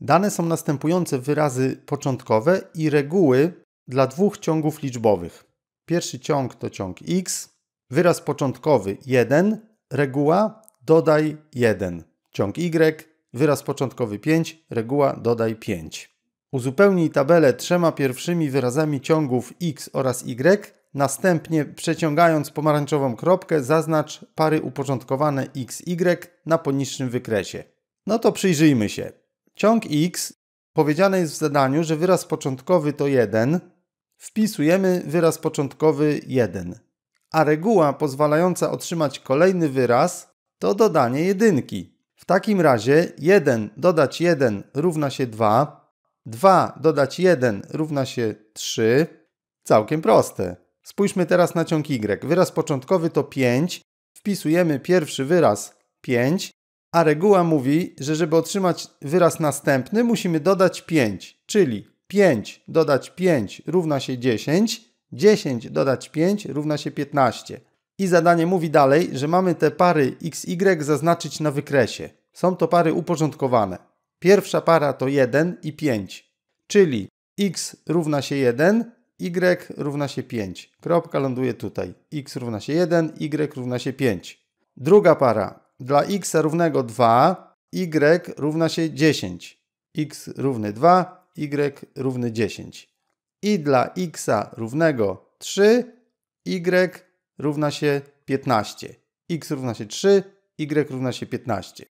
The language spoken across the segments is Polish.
Dane są następujące wyrazy początkowe i reguły dla dwóch ciągów liczbowych. Pierwszy ciąg to ciąg x, wyraz początkowy 1, reguła dodaj 1. Ciąg y, wyraz początkowy 5, reguła dodaj 5. Uzupełnij tabelę trzema pierwszymi wyrazami ciągów x oraz y, następnie przeciągając pomarańczową kropkę zaznacz pary upoczątkowane x, y na poniższym wykresie. No to przyjrzyjmy się. Ciąg x, powiedziane jest w zadaniu, że wyraz początkowy to 1, wpisujemy wyraz początkowy 1. A reguła pozwalająca otrzymać kolejny wyraz to dodanie jedynki. W takim razie 1 dodać 1 równa się 2, 2 dodać 1 równa się 3. Całkiem proste. Spójrzmy teraz na ciąg y. Wyraz początkowy to 5. Wpisujemy pierwszy wyraz 5, a reguła mówi, że żeby otrzymać wyraz następny, musimy dodać 5, czyli 5 dodać 5 równa się 10, 10 dodać 5 równa się 15. I zadanie mówi dalej, że mamy te pary xy zaznaczyć na wykresie. Są to pary uporządkowane. Pierwsza para to 1 i 5, czyli x równa się 1, y równa się 5. Kropka ląduje tutaj. x równa się 1, y równa się 5. Druga para dla x równego 2, y równa się 10. x równy 2, y równy 10. I dla x równego 3, y równa się 15. x równa się 3, y równa się 15.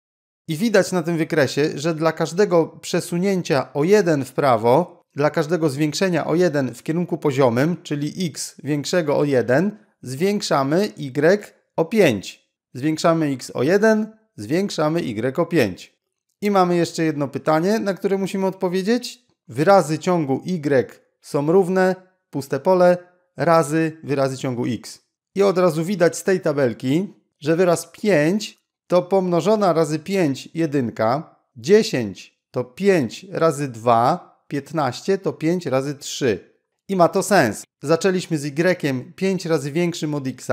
I widać na tym wykresie, że dla każdego przesunięcia o 1 w prawo, dla każdego zwiększenia o 1 w kierunku poziomym, czyli x większego o 1, zwiększamy y o 5 zwiększamy x o 1, zwiększamy y o 5. I mamy jeszcze jedno pytanie, na które musimy odpowiedzieć. Wyrazy ciągu y są równe, puste pole, razy wyrazy ciągu x. I od razu widać z tej tabelki, że wyraz 5 to pomnożona razy 5 jedynka, 10 to 5 razy 2, 15 to 5 razy 3. I ma to sens. Zaczęliśmy z y 5 razy większym od x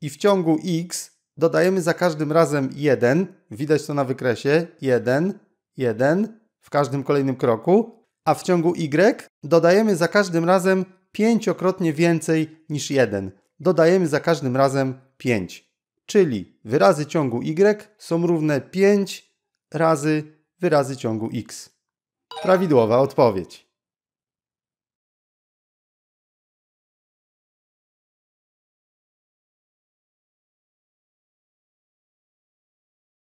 i w ciągu x Dodajemy za każdym razem 1, widać to na wykresie, 1, 1 w każdym kolejnym kroku, a w ciągu y dodajemy za każdym razem pięciokrotnie więcej niż 1. Dodajemy za każdym razem 5. Czyli wyrazy ciągu y są równe 5 razy wyrazy ciągu x. Prawidłowa odpowiedź.